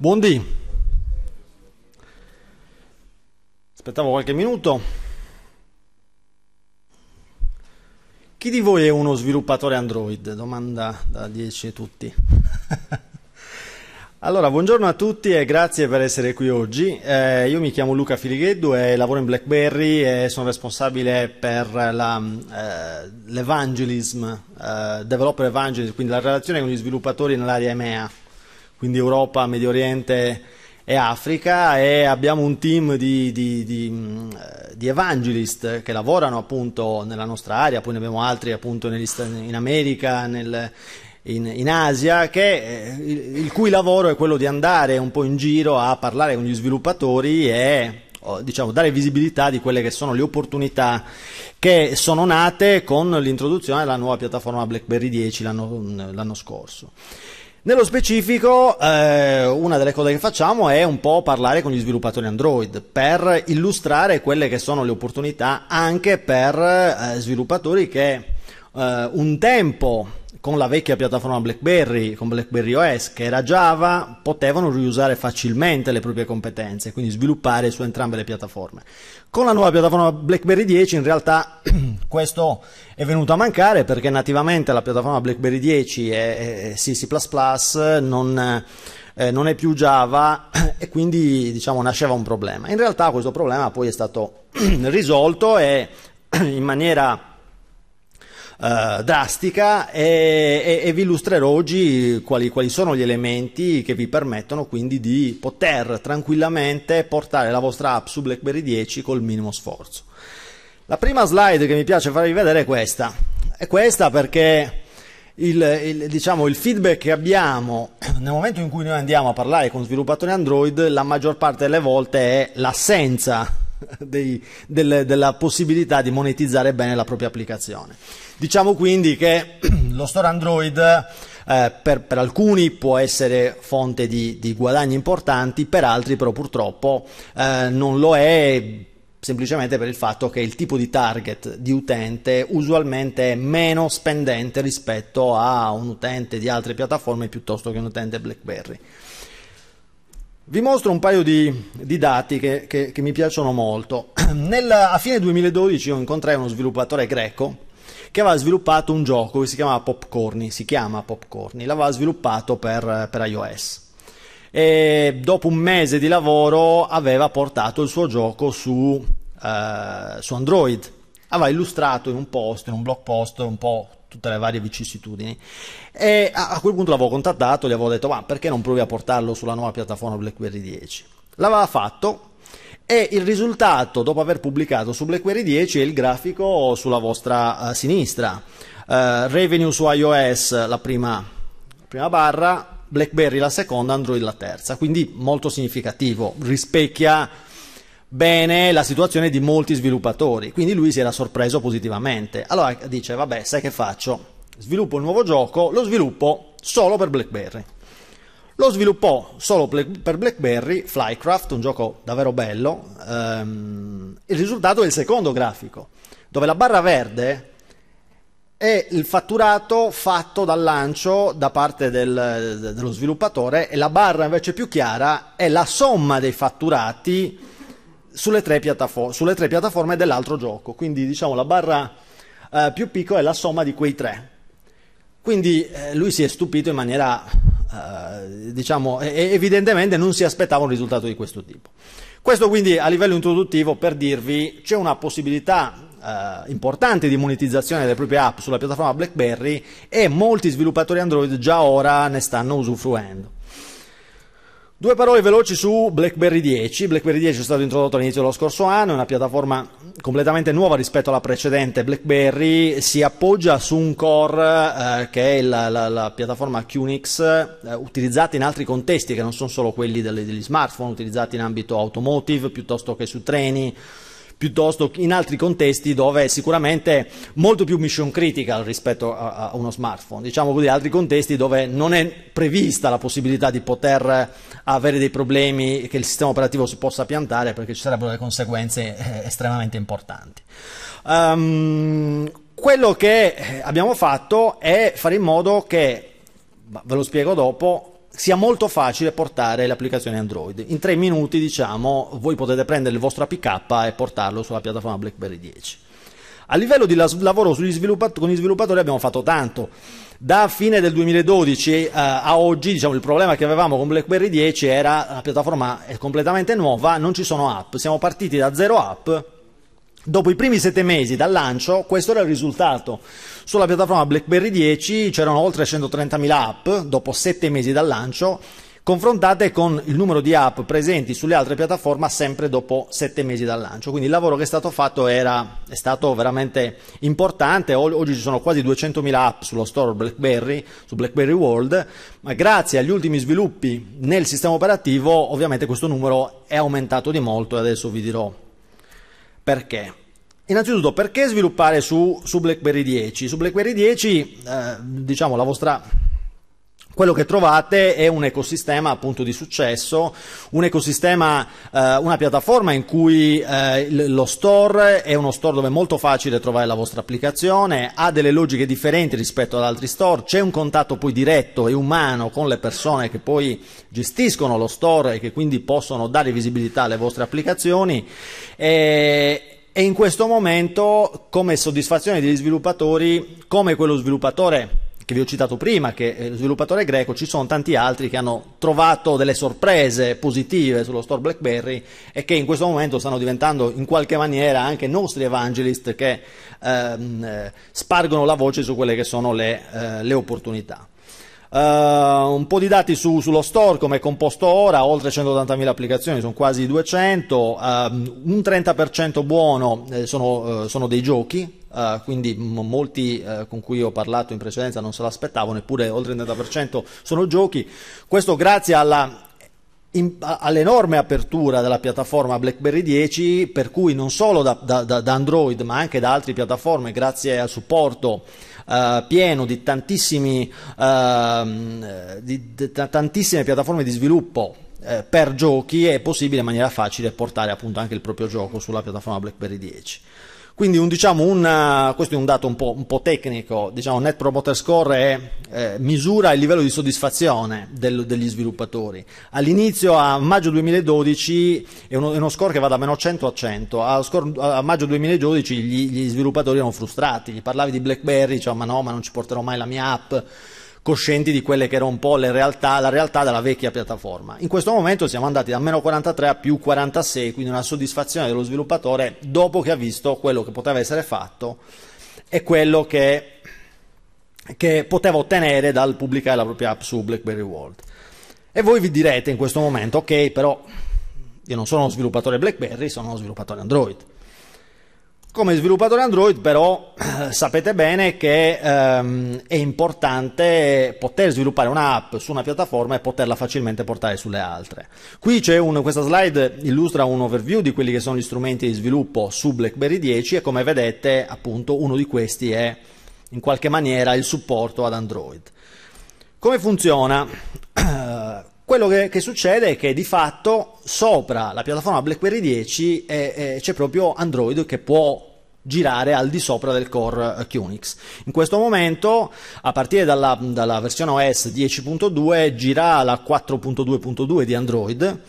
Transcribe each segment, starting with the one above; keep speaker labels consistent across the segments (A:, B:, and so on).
A: Buondì. Aspettavo qualche minuto. Chi di voi è uno sviluppatore Android? Domanda da 10 tutti. allora, buongiorno a tutti e grazie per essere qui oggi. Eh, io mi chiamo Luca Filigheddu e lavoro in BlackBerry e sono responsabile per la, eh, l'evangelism, eh, developer evangelism, quindi la relazione con gli sviluppatori nell'area EMEA quindi Europa, Medio Oriente e Africa e abbiamo un team di, di, di, di, evangelist che lavorano appunto nella nostra area, poi ne abbiamo altri appunto negli, in America, nel, in, in, Asia, che, eh, il, il, cui lavoro è quello di andare un po' in giro a parlare con gli sviluppatori e oh, diciamo, dare visibilità di quelle che sono le opportunità che sono nate con l'introduzione della nuova piattaforma BlackBerry 10 l'anno, l'anno scorso. Nello specifico, eh, una delle cose che facciamo è un po' parlare con gli sviluppatori Android per illustrare quelle che sono le opportunità anche per eh, sviluppatori che eh, un tempo con la vecchia piattaforma BlackBerry, con BlackBerry OS, che era Java, potevano riusare facilmente le proprie competenze, quindi sviluppare su entrambe le piattaforme. Con la nuova piattaforma BlackBerry 10 in realtà questo è venuto a mancare perché nativamente la piattaforma BlackBerry 10 è, è C++, non, eh, non, è più Java e quindi diciamo, nasceva un problema. In realtà questo problema poi è stato risolto e in maniera eh, drastica e, e, e, vi illustrerò oggi quali, quali sono gli elementi che vi permettono quindi di poter tranquillamente portare la vostra app su BlackBerry 10 col minimo sforzo. La prima slide che mi piace farvi vedere è questa. È questa perché il, il, diciamo, il, feedback che abbiamo nel momento in cui noi andiamo a parlare con sviluppatori Android, la maggior parte delle volte è l'assenza dei, delle, della possibilità di monetizzare bene la propria applicazione. Diciamo quindi che lo store Android eh, per, per, alcuni può essere fonte di, di, guadagni importanti, per altri però purtroppo eh, non lo è semplicemente per il fatto che il tipo di target di utente usualmente è meno spendente rispetto a un utente di altre piattaforme piuttosto che un utente BlackBerry. Vi mostro un paio di, di dati che, che, che, mi piacciono molto. Nella, a fine 2012 io incontrai uno sviluppatore greco che aveva sviluppato un gioco che si chiamava Popcorni, si chiama Popcorni, l'aveva sviluppato per, per iOS e dopo un mese di lavoro aveva portato il suo gioco su, eh, su Android. Aveva illustrato in un post, in un blog post un po' tutte le varie vicissitudini. E a, quel punto l'avevo contattato gli avevo detto: Ma perché non provi a portarlo sulla nuova piattaforma BlackBerry 10? L'aveva fatto. E il risultato, dopo aver pubblicato su BlackBerry 10, è il grafico sulla vostra uh, sinistra. Uh, revenue su iOS, la prima, la prima barra, BlackBerry la seconda, Android la terza. Quindi molto significativo, rispecchia bene la situazione di molti sviluppatori, quindi lui si era sorpreso positivamente. Allora dice, vabbè, sai che faccio? Sviluppo il nuovo gioco, lo sviluppo solo per BlackBerry. Lo sviluppò solo per BlackBerry, Flycraft, un gioco davvero bello. Ehm, il risultato è il secondo grafico, dove la barra verde è il fatturato fatto dal lancio da parte del, dello sviluppatore e la barra invece più chiara è la somma dei fatturati sulle tre, piattafo- sulle tre piattaforme dell'altro gioco. Quindi diciamo la barra eh, più piccola è la somma di quei tre. Quindi eh, lui si è stupito in maniera, eh, diciamo, evidentemente non si aspettava un risultato di questo tipo. Questo quindi a livello introduttivo per dirvi c'è una possibilità eh, importante di monetizzazione delle proprie app sulla piattaforma BlackBerry e molti sviluppatori Android già ora ne stanno usufruendo. Due parole veloci su BlackBerry 10. BlackBerry 10 è stato introdotto all'inizio dello scorso anno, è una piattaforma completamente nuova rispetto alla precedente. BlackBerry si appoggia su un core eh, che è la, la, la piattaforma QNX eh, utilizzata in altri contesti che non sono solo quelli delle, degli smartphone, utilizzati in ambito automotive piuttosto che su treni, piuttosto in altri contesti dove è sicuramente molto più mission critical rispetto a, a uno smartphone, diciamo così, altri contesti dove non è prevista la possibilità di poter avere dei problemi che il sistema operativo si possa piantare perché ci sarebbero delle conseguenze eh, estremamente importanti. Um, quello che abbiamo fatto è fare in modo che, ve lo spiego dopo, sia molto facile portare l'applicazione Android. In tre minuti, diciamo, voi potete prendere il vostro APK e portarlo sulla piattaforma BlackBerry 10. A livello di lavoro sviluppato, con gli sviluppatori abbiamo fatto tanto. Da fine del 2012 eh, a oggi diciamo, il problema che avevamo con BlackBerry 10 era la piattaforma è completamente nuova, non ci sono app, siamo partiti da zero app Dopo i primi sette mesi dal lancio, questo era il risultato. Sulla piattaforma BlackBerry 10 c'erano oltre 130.000 app, dopo sette mesi dal lancio, confrontate con il numero di app presenti sulle altre piattaforme sempre dopo sette mesi dal lancio. Quindi il lavoro che è stato fatto era, è stato veramente importante, oggi ci sono quasi 200.000 app sullo store BlackBerry, su BlackBerry World, ma grazie agli ultimi sviluppi nel sistema operativo ovviamente questo numero è aumentato di molto e adesso vi dirò perché? Innanzitutto, perché sviluppare su, su BlackBerry 10? Su BlackBerry 10, eh, diciamo, la vostra quello che trovate è un ecosistema appunto di successo, un ecosistema, eh, una piattaforma in cui eh, lo store è uno store dove è molto facile trovare la vostra applicazione, ha delle logiche differenti rispetto ad altri store, c'è un contatto poi diretto e umano con le persone che poi gestiscono lo store e che quindi possono dare visibilità alle vostre applicazioni. E, e in questo momento, come soddisfazione degli sviluppatori, come quello sviluppatore che vi ho citato prima, che è eh, lo sviluppatore greco, ci sono tanti altri che hanno trovato delle sorprese positive sullo store BlackBerry e che in questo momento stanno diventando in qualche maniera anche nostri evangelist che ehm, eh, spargono la voce su quelle che sono le, eh, le opportunità. Uh, un po' di dati su, sullo store, come è composto ora, oltre 180.000 applicazioni, sono quasi 200, uh, ehm, un 30% buono eh, sono, uh, sono, dei giochi, eh, quindi molti con cui ho parlato in precedenza non se l'aspettavano, eppure oltre il 30% sono giochi, questo grazie alla, all'enorme apertura della piattaforma BlackBerry 10 per cui non solo da, da, da Android ma anche da altre piattaforme grazie al supporto eh, pieno di, uh, di, di tantissime piattaforme di sviluppo eh, per giochi è possibile in maniera facile portare appunto anche il proprio gioco sulla piattaforma BlackBerry 10. Quindi un, diciamo, una, eh, questo è un dato un po', un po tecnico, diciamo, Net Promoter Score è, eh, misura il livello di soddisfazione del, degli sviluppatori. All'inizio, a maggio 2012, è uno, è uno, score che va da meno 100 a 100, a, score, a maggio 2012 gli, gli, sviluppatori erano frustrati, gli parlavi di BlackBerry, dicevano ma no, ma non ci porterò mai la mia app, coscienti di quelle che era un po' realtà, la realtà della vecchia piattaforma. In questo momento siamo andati da meno 43 a più 46, quindi una soddisfazione dello sviluppatore dopo che ha visto quello che poteva essere fatto e quello che, che poteva ottenere dal pubblicare la propria app su BlackBerry World. E voi vi direte in questo momento, ok, però io non sono uno sviluppatore BlackBerry, sono uno sviluppatore Android come sviluppatore Android però eh, sapete bene che ehm, è importante poter sviluppare un'app su una piattaforma e poterla facilmente portare sulle altre. Qui c'è un, questa slide illustra un overview di quelli che sono gli strumenti di sviluppo su BlackBerry 10 e come vedete appunto uno di questi è in qualche maniera il supporto ad Android. Come funziona? Eh, quello che, che, succede è che di fatto sopra la piattaforma BlackBerry 10 è, è, c'è proprio Android che può girare al di sopra del core QNX. Eh, In questo momento, a partire dalla, dalla versione OS 10.2, gira la 4.2.2 di Android.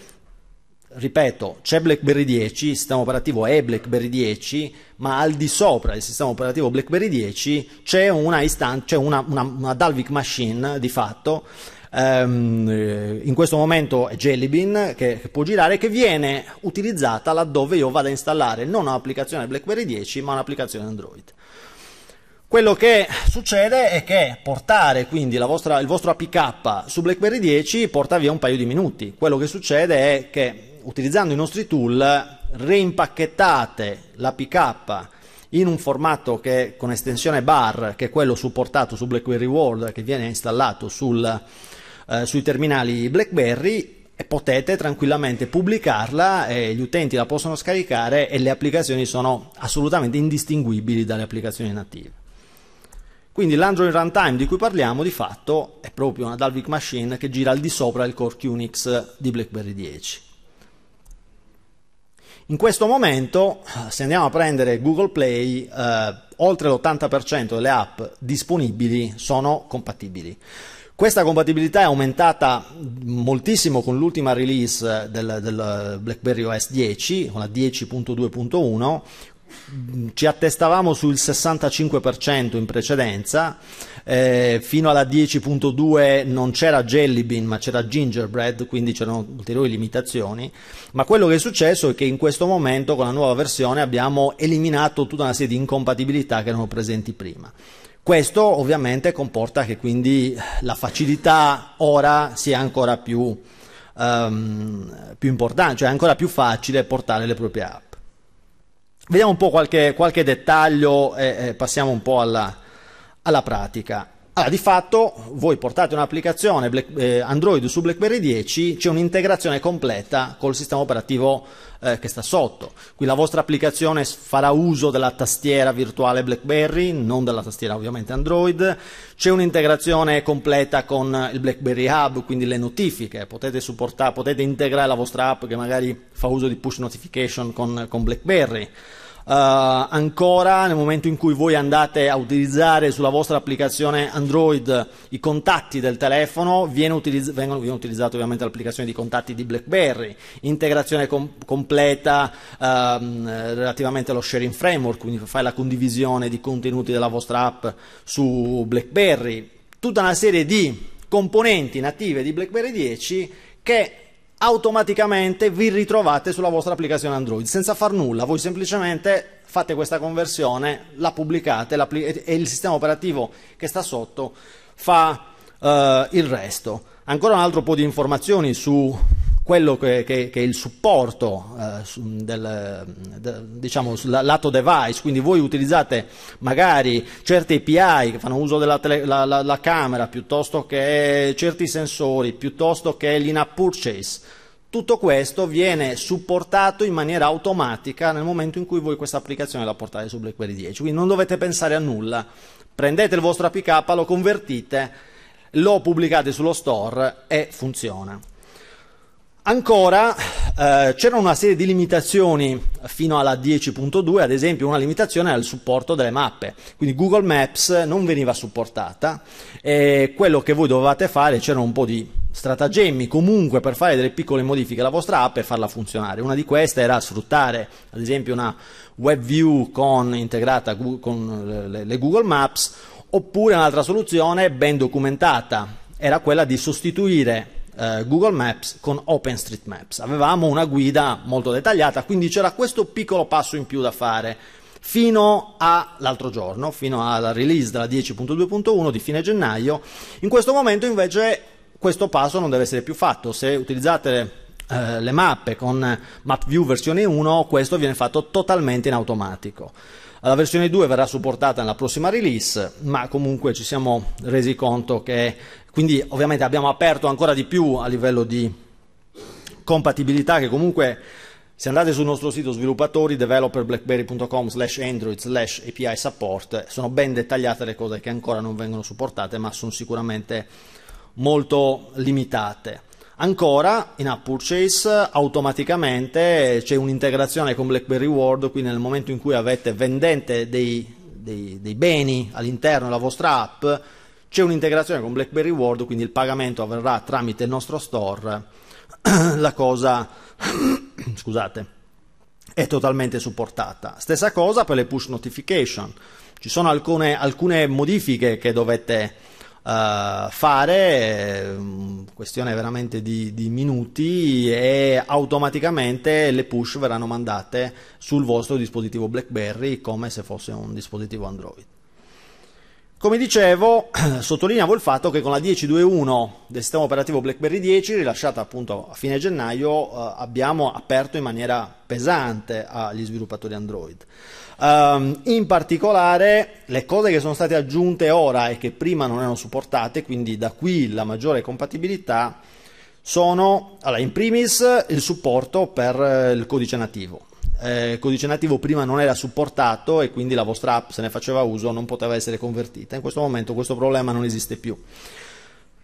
A: Ripeto, c'è BlackBerry 10, il sistema operativo è BlackBerry 10, ma al di sopra del sistema operativo BlackBerry 10 c'è una, istan- c'è una, una, una Dalvik machine di fatto ehm, eh, in questo momento è Jellybean che, che può girare, che viene utilizzata laddove io vado a installare non un'applicazione BlackBerry 10 ma un'applicazione Android. Quello che succede è che portare quindi vostra, il vostro APK su BlackBerry 10 porta via un paio di minuti. Quello che succede è che utilizzando i nostri tool reimpacchettate l'APK in un formato che, con estensione bar, che è quello supportato su BlackBerry World, che viene installato sul, eh, sui terminali BlackBerry potete tranquillamente pubblicarla e gli utenti la possono scaricare e le applicazioni sono assolutamente indistinguibili dalle applicazioni native. Quindi l'Android Runtime di cui parliamo di fatto è proprio una Dalvik Machine che gira al di sopra del Core Unix di BlackBerry 10. In questo momento, se andiamo a prendere Google Play, eh, oltre l'80% delle app disponibili sono compatibili. Questa compatibilità è aumentata moltissimo con l'ultima release eh, del, del eh, BlackBerry OS 10, con la 10.2.1, ci attestavamo sul 65% in precedenza, eh, fino alla 10.2 non c'era Jelly Bean ma c'era Gingerbread, quindi c'erano ulteriori limitazioni, ma quello che è successo è che in questo momento con la nuova versione abbiamo eliminato tutta una serie di incompatibilità che erano presenti prima. Questo ovviamente comporta che quindi la facilità ora sia ancora più, um, più importante, cioè è ancora più facile portare le proprie app. Vediamo un po' qualche, qualche dettaglio e, e, passiamo un po' alla, alla pratica. Allora, di fatto voi portate un'applicazione eh, Android su BlackBerry 10, c'è un'integrazione completa col sistema operativo eh, che sta sotto. Qui la vostra applicazione farà uso della tastiera virtuale BlackBerry, non della tastiera ovviamente Android. C'è un'integrazione completa con il BlackBerry Hub, quindi le notifiche. Potete, potete integrare la vostra app che magari fa uso di push notification con, con BlackBerry. Eh, ancora nel momento in cui voi andate a utilizzare sulla vostra applicazione Android i contatti del telefono, viene, utilizz- vengono, viene utilizzata ovviamente l'applicazione di contatti di BlackBerry, integrazione com- completa ehm, relativamente allo sharing framework, quindi fai la condivisione di contenuti della vostra app su BlackBerry, tutta una serie di componenti native di BlackBerry 10 che automaticamente vi ritrovate sulla vostra applicazione Android senza far nulla, voi semplicemente fate questa conversione, la pubblicate e il sistema operativo che sta sotto fa uh, il resto. Ancora un altro po' di informazioni su quello che, che, che, è il supporto eh, del, de, diciamo, lato device, quindi voi utilizzate magari certi API che fanno uso della tele, la, la, la camera piuttosto che certi sensori, piuttosto che l'in-app purchase, tutto questo viene supportato in maniera automatica nel momento in cui voi questa applicazione la portate su BlackBerry 10, quindi non dovete pensare a nulla, prendete il vostro APK, lo convertite, lo pubblicate sullo store e funziona. Ancora eh, c'erano una serie di limitazioni fino alla 10.2, ad esempio una limitazione al supporto delle mappe, quindi Google Maps non veniva supportata e quello che voi dovevate fare c'erano un po' di stratagemmi comunque per fare delle piccole modifiche alla vostra app e farla funzionare. Una di queste era sfruttare ad esempio una web view con, integrata con le, le Google Maps oppure un'altra soluzione ben documentata era quella di sostituire eh, Google Maps con OpenStreetMaps. Avevamo una guida molto dettagliata, quindi c'era questo piccolo passo in più da fare fino all'altro giorno, fino alla release della 10.2.1 di fine gennaio. In questo momento invece questo passo non deve essere più fatto. Se utilizzate eh, le mappe con MapView versione 1, questo viene fatto totalmente in automatico. La versione 2 verrà supportata nella prossima release, ma comunque ci siamo resi conto che quindi ovviamente abbiamo aperto ancora di più a livello di compatibilità che comunque se andate sul nostro sito sviluppatori developerblackberry.com slash android slash API support sono ben dettagliate le cose che ancora non vengono supportate ma sono sicuramente molto limitate. Ancora in App Purchase automaticamente c'è un'integrazione con BlackBerry World, quindi nel momento in cui avete vendente dei, dei, dei beni all'interno della vostra app c'è un'integrazione con BlackBerry World, quindi il pagamento avverrà tramite il nostro store. La cosa, scusate, è totalmente supportata. Stessa cosa per le push notification. Ci sono alcune, alcune modifiche che dovete Uh, fare, mm, questione veramente di, di, minuti, e automaticamente le push verranno mandate sul vostro dispositivo BlackBerry come se fosse un dispositivo Android. Come dicevo, sottolineavo il fatto che con la 10.2.1 del sistema operativo BlackBerry 10, rilasciata appunto a fine gennaio, eh, abbiamo aperto in maniera pesante agli sviluppatori Android. Um, in particolare, le cose che sono state aggiunte ora e che prima non erano supportate, quindi da qui la maggiore compatibilità, sono, allora, in primis, il supporto per eh, il codice nativo eh, codice nativo prima non era supportato e quindi la vostra app se ne faceva uso non poteva essere convertita. In questo momento questo problema non esiste più.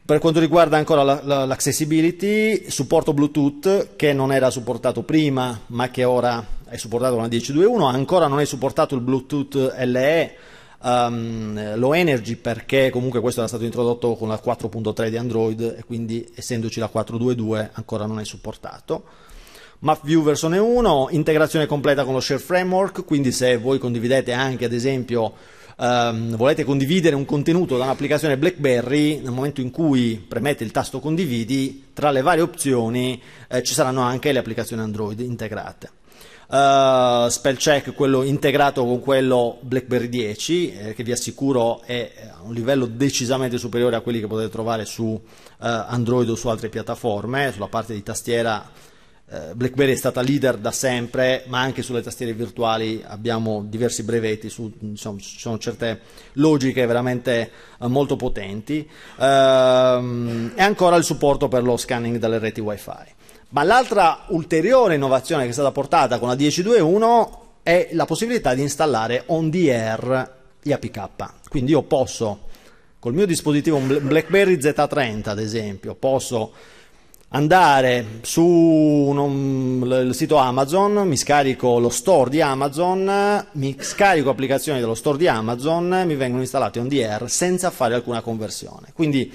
A: Per quanto riguarda ancora l'accessibility, supporto Bluetooth che non era supportato prima ma che ora è supportato con la 10.2.1, ancora non è supportato il Bluetooth LE, um, ehm, low energy perché comunque questo era stato introdotto con la 4.3 di Android e quindi essendoci la 4.2.2 ancora non è supportato. MapView versione 1, integrazione completa con lo Share Framework, quindi se voi condividete anche ad esempio Um, volete condividere un contenuto da un'applicazione BlackBerry, nel momento in cui premete il tasto condividi, tra le varie opzioni eh, ci saranno anche le applicazioni Android integrate. Uh, eh, Spellcheck, quello integrato con quello BlackBerry 10, eh, che vi assicuro è a eh, un livello decisamente superiore a quelli che potete trovare su uh, Android o su altre piattaforme, sulla parte di tastiera eh, BlackBerry è stata leader da sempre, ma anche sulle tastiere virtuali abbiamo diversi brevetti, su, insomma, ci sono certe logiche veramente eh, molto potenti, ehm, e ancora il supporto per lo scanning delle reti WiFi. Ma l'altra ulteriore innovazione che è stata portata con la 10.2.1 è la possibilità di installare on the air gli APK. Quindi io posso, col mio dispositivo BlackBerry Z30 ad esempio, posso andare su un, il sito Amazon, mi scarico lo store di Amazon, mi scarico applicazioni dello store di Amazon, mi vengono installate on DR senza fare alcuna conversione. Quindi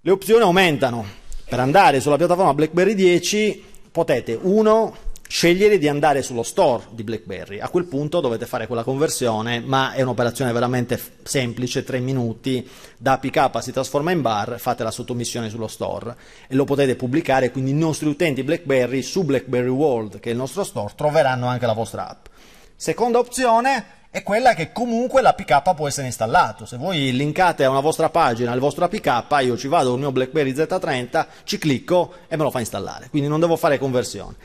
A: le opzioni aumentano. Per andare sulla piattaforma BlackBerry 10 potete 1 scegliere di andare sullo store di BlackBerry. A quel punto dovete fare quella conversione, ma è un'operazione veramente semplice, 3 minuti, da pick up si trasforma in bar, fate la sottomissione sullo store e lo potete pubblicare, quindi i nostri utenti BlackBerry su BlackBerry World, che è il nostro store, troveranno anche la vostra app. Seconda opzione è quella che comunque l'APK può essere installato. Se voi linkate a una vostra pagina il vostro APK, io ci vado col mio BlackBerry Z30, ci clicco e me lo fa installare, quindi non devo fare conversione.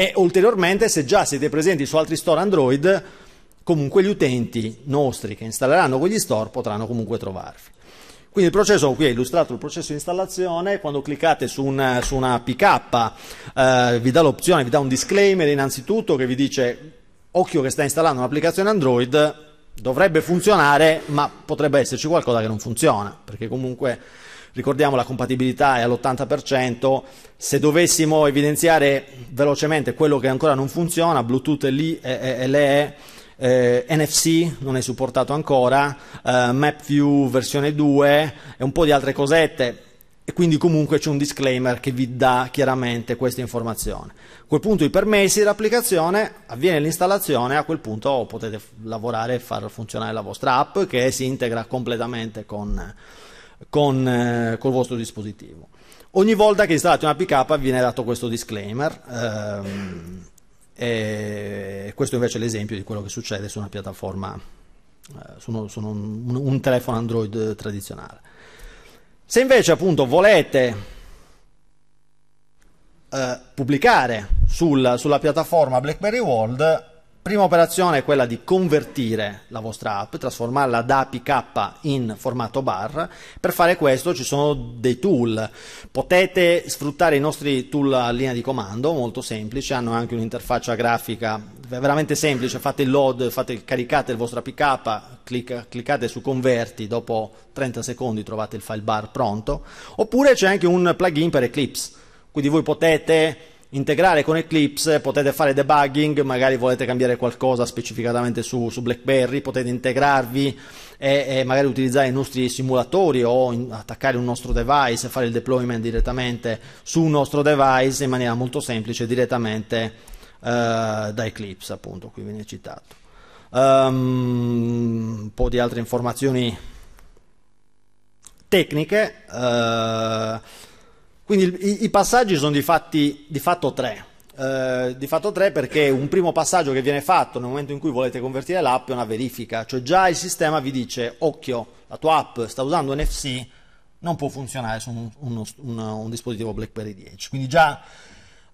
A: E ulteriormente, se già siete presenti su altri store Android, comunque gli utenti nostri che installeranno quegli store potranno comunque trovarvi. Quindi il processo, qui è illustrato il processo di installazione, quando cliccate su una, su una PK eh, vi dà l'opzione, vi dà un disclaimer innanzitutto che vi dice occhio che sta installando un'applicazione Android, dovrebbe funzionare ma potrebbe esserci qualcosa che non funziona, perché comunque ricordiamo la compatibilità è all'80%, se dovessimo evidenziare velocemente quello che ancora non funziona, Bluetooth è lì, è, è, LE, eh, NFC non è supportato ancora, eh, MapView versione 2 e un po' di altre cosette e quindi comunque c'è un disclaimer che vi dà chiaramente questa informazione. A quel punto i permessi dell'applicazione, avviene l'installazione, a quel punto potete lavorare e far funzionare la vostra app che si integra completamente con, con, eh, col vostro dispositivo. Ogni volta che installate una up viene dato questo disclaimer, ehm, e questo invece è l'esempio di quello che succede su una piattaforma, eh, su, uno, su un, un, un telefono Android tradizionale. Se invece appunto volete Uh, pubblicare sul, sulla piattaforma BlackBerry World Prima operazione è quella di convertire la vostra app, trasformarla da APK in formato bar. Per fare questo ci sono dei tool. Potete sfruttare i nostri tool a linea di comando, molto semplici, hanno anche un'interfaccia grafica veramente semplice, fate il load, fate, caricate il vostro APK, clic, cliccate su converti, dopo 30 secondi trovate il file bar pronto. Oppure c'è anche un plugin per Eclipse, quindi voi potete integrare con Eclipse, potete fare debugging, magari volete cambiare qualcosa specificatamente su, su BlackBerry, potete integrarvi e, e, magari utilizzare i nostri simulatori o in, attaccare un nostro device, fare il deployment direttamente su un nostro device in maniera molto semplice direttamente uh, da Eclipse, appunto, qui viene citato. Um, un po' di altre informazioni tecniche. Uh, quindi il, i, passaggi sono di, fatti, di fatto tre. Eh, di fatto tre perché un primo passaggio che viene fatto nel momento in cui volete convertire l'app è una verifica, cioè già il sistema vi dice occhio, la tua app sta usando NFC, non può funzionare su un, un, un, un dispositivo BlackBerry 10. Quindi già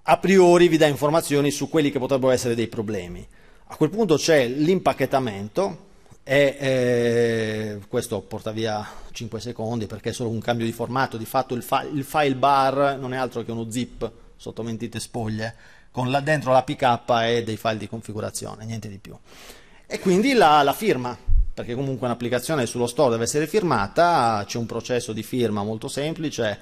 A: a priori vi dà informazioni su quelli che potrebbero essere dei problemi. A quel punto c'è l'impacchettamento e eh, questo porta via 5 secondi perché è solo un cambio di formato, di fatto il, fi- il file bar non è altro che uno zip sotto mentite spoglie con là dentro la PK e dei file di configurazione, niente di più. E quindi la, la firma, perché comunque un'applicazione sullo store deve essere firmata, c'è un processo di firma molto semplice,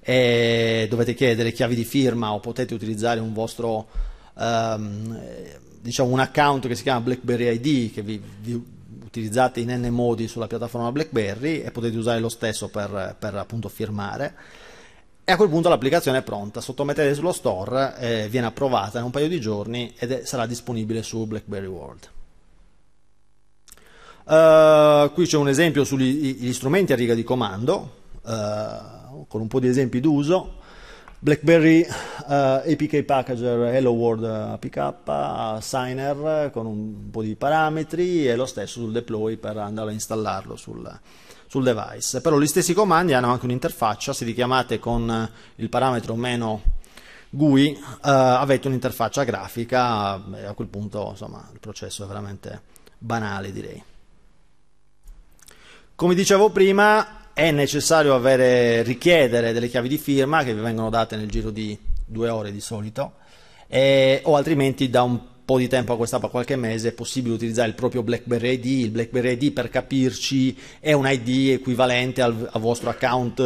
A: e dovete chiedere chiavi di firma o potete utilizzare un vostro... Um, diciamo un account che si chiama BlackBerry ID che vi, vi, utilizzate in n modi sulla piattaforma BlackBerry e potete usare lo stesso per, per appunto firmare. E a quel punto l'applicazione è pronta, sottomettete sullo store, eh, viene approvata in un paio di giorni ed è, sarà disponibile su BlackBerry World. Uh, qui c'è un esempio sugli strumenti a riga di comando, uh, con un po' di esempi d'uso. BlackBerry uh, eh, APK Packager Hello World eh, APK, Signer con un po' di parametri e lo stesso sul deploy per andare a installarlo sul, sul device. Però gli stessi comandi hanno anche un'interfaccia, se li chiamate con eh, il parametro meno GUI uh, avete un'interfaccia grafica e a quel punto insomma, il processo è veramente banale direi. Come dicevo prima, è necessario avere, richiedere delle chiavi di firma che vi vengono date nel giro di due ore di solito, e, o altrimenti da un po' di tempo a questa parte, qualche mese, è possibile utilizzare il proprio BlackBerry ID. Il BlackBerry ID, per capirci, è un ID equivalente al, al vostro account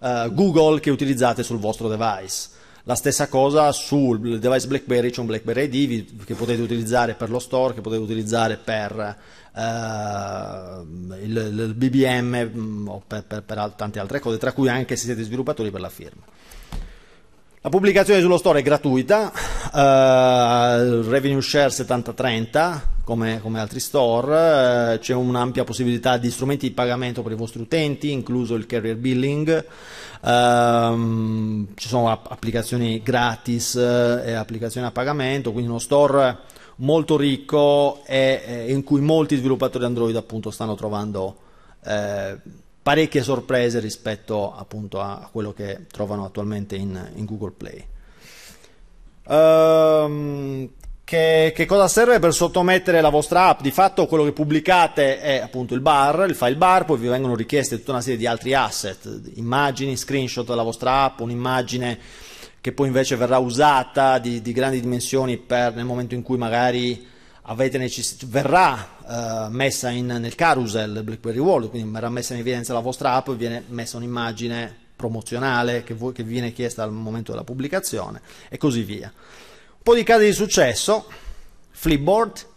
A: eh, Google che utilizzate sul vostro device. La stessa cosa sul device BlackBerry, c'è un BlackBerry ID che potete utilizzare per lo store, che potete utilizzare per eh, il, il, BBM mm, o per, per, per tante altre cose, tra cui anche se siete sviluppatori per la firma. La pubblicazione sullo store è gratuita, eh, revenue share 7030, come, come altri store, eh, c'è un'ampia possibilità di strumenti di pagamento per i vostri utenti, incluso il carrier billing, ehm, ci sono app- applicazioni gratis eh, e applicazioni a pagamento, quindi uno store molto ricco e, e in cui molti sviluppatori Android appunto stanno trovando eh, parecchie sorprese rispetto appunto a, quello che trovano attualmente in, in Google Play. Um, che, che, cosa serve per sottomettere la vostra app? Di fatto quello che pubblicate è appunto il bar, il file bar, poi vi vengono richieste tutta una serie di altri asset, immagini, screenshot della vostra app, un'immagine che poi invece verrà usata di, di grandi dimensioni per nel momento in cui magari avete necess- verrà eh, messa in, nel carousel BlackBerry World, quindi verrà messa in evidenza la vostra app, e viene messa un'immagine promozionale che, voi, che viene chiesta al momento della pubblicazione e così via po' di casi di successo, Flipboard,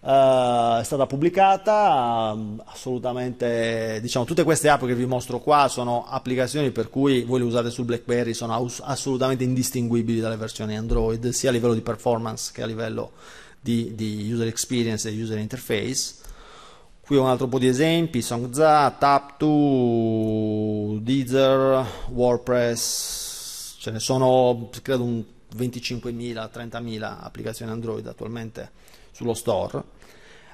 A: Uh, è stata pubblicata mm, assolutamente diciamo tutte queste app che vi mostro qua sono applicazioni per cui voi le usate su BlackBerry sono aus- assolutamente indistinguibili dalle versioni Android sia a livello di performance che a livello di, di user experience e user interface qui ho un altro po' di esempi Songza, Tap2, Deezer, WordPress ce ne sono credo un 25.000, 30.000 applicazioni Android attualmente sullo store.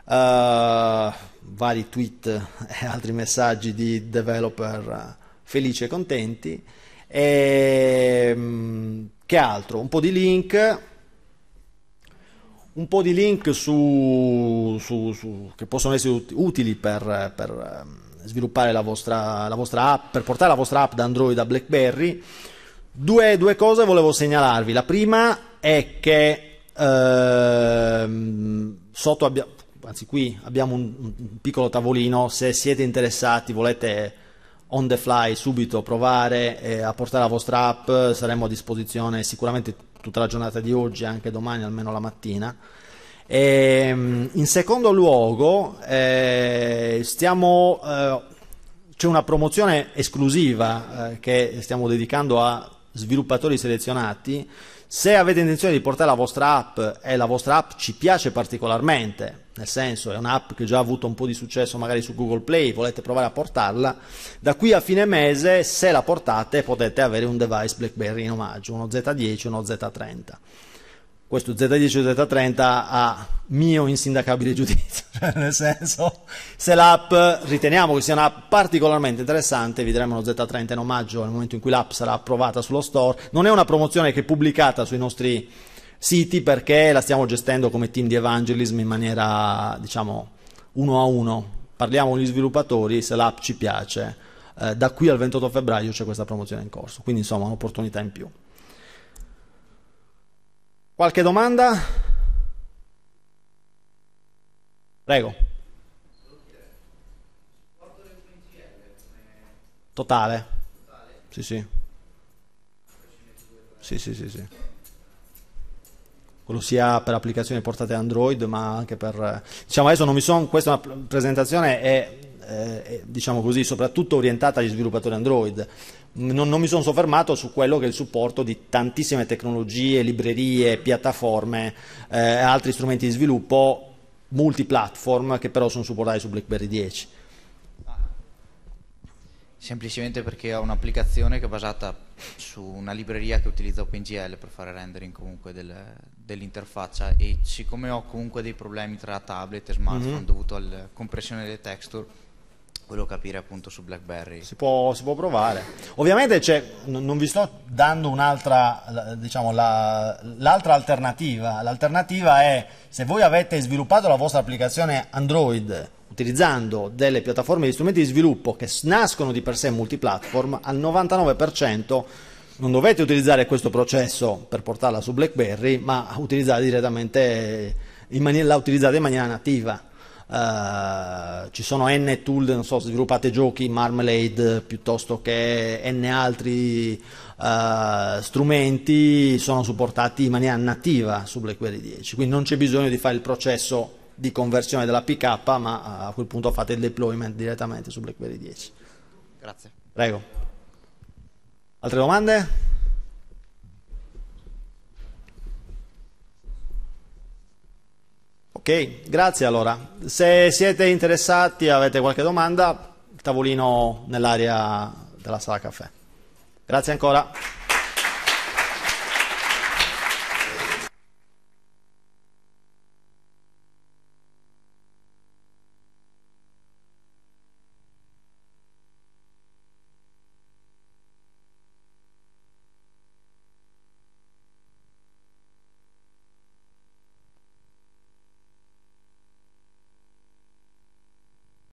A: Uh, vari tweet e altri messaggi di developer felici e contenti. E, ehm, che altro? Un po' di link. Un po' di link su, su, su, che possono essere utili per, per ehm, sviluppare la vostra, la vostra app, per portare la vostra app da Android a BlackBerry. Due, due, cose volevo segnalarvi. La prima è che ehm, sotto abbiamo, anzi qui abbiamo un, un, piccolo tavolino, se siete interessati, volete on the fly subito provare eh, a portare la vostra app, saremo a disposizione sicuramente tutta la giornata di oggi, anche domani, almeno la mattina. E, ehm, in secondo luogo, eh, stiamo... Eh, c'è una promozione esclusiva eh, che stiamo dedicando a sviluppatori selezionati, se avete intenzione di portare la vostra app e la vostra app ci piace particolarmente, nel senso è un'app che già ha avuto un po' di successo magari su Google Play, volete provare a portarla, da qui a fine mese se la portate potete avere un device BlackBerry in omaggio, uno Z10, uno Z30 questo Z10 e Z30 a mio insindacabile giudizio, cioè, nel senso se l'app riteniamo che sia un'app particolarmente interessante, vedremo lo Z30 in omaggio nel momento in cui l'app sarà approvata sullo store, non è una promozione che è pubblicata sui nostri siti perché la stiamo gestendo come team di evangelism in maniera diciamo uno a uno, parliamo con gli sviluppatori, se l'app ci piace, eh, da qui al 28 febbraio c'è questa promozione in corso, quindi insomma un'opportunità in più. Qualche domanda? Prego. Totale. Sì, sì. Sì, sì, sì, sì. Quello sia per applicazioni portate Android, ma anche per... Eh, diciamo, adesso non mi sono... Questa presentazione è, eh, diciamo così, soprattutto orientata agli sviluppatori Android non, non mi sono soffermato su quello che è il supporto di tantissime tecnologie, librerie, piattaforme eh, e eh, altri strumenti di sviluppo multiplatform che però sono supportati su BlackBerry 10. Semplicemente perché ho un'applicazione che è basata su una libreria che utilizza OpenGL per fare rendering comunque del, dell'interfaccia e siccome ho comunque dei problemi tra tablet e smartphone mm-hmm. dovuto alla compressione delle texture quello capire appunto su BlackBerry. Si può, si può provare. Ovviamente non, non vi sto dando un'altra, diciamo, la, l'altra alternativa. L'alternativa è se voi avete sviluppato la vostra applicazione Android utilizzando delle piattaforme di strumenti di sviluppo che nascono di per sé multiplatform, al 99% non dovete utilizzare questo processo per portarla su BlackBerry, ma utilizzarla direttamente in maniera, la utilizzate in maniera nativa. Uh, ci sono n tool, non so, sviluppate giochi, Marmalade piuttosto che n altri uh, strumenti sono supportati in maniera nativa su BlackBerry 10, quindi non c'è bisogno di fare il processo di conversione della dell'APK, ma eh, a quel punto fate il deployment direttamente su BlackBerry 10. Grazie. Prego. Altre domande? Ok, grazie allora. Se siete interessati, e avete qualche domanda, tavolino nell'area della sala caffè. Grazie ancora.